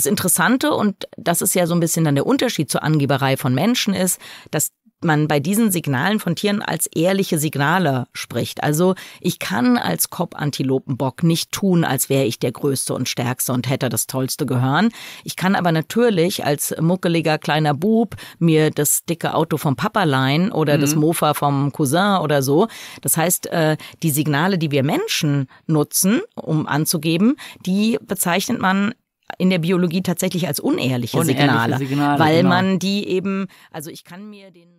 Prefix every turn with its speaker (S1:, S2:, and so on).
S1: Das Interessante und das ist ja so ein bisschen dann der Unterschied zur Angeberei von Menschen ist, dass man bei diesen Signalen von Tieren als ehrliche Signale spricht. Also ich kann als Kopfantilopenbock nicht tun, als wäre ich der Größte und Stärkste und hätte das tollste Gehörn. Ich kann aber natürlich als muckeliger kleiner Bub mir das dicke Auto vom Papa leihen oder mhm. das Mofa vom Cousin oder so. Das heißt, äh, die Signale, die wir Menschen nutzen, um anzugeben, die bezeichnet man in der Biologie tatsächlich als unehrliche, unehrliche Signale, Signale weil genau. man die eben, also ich kann mir den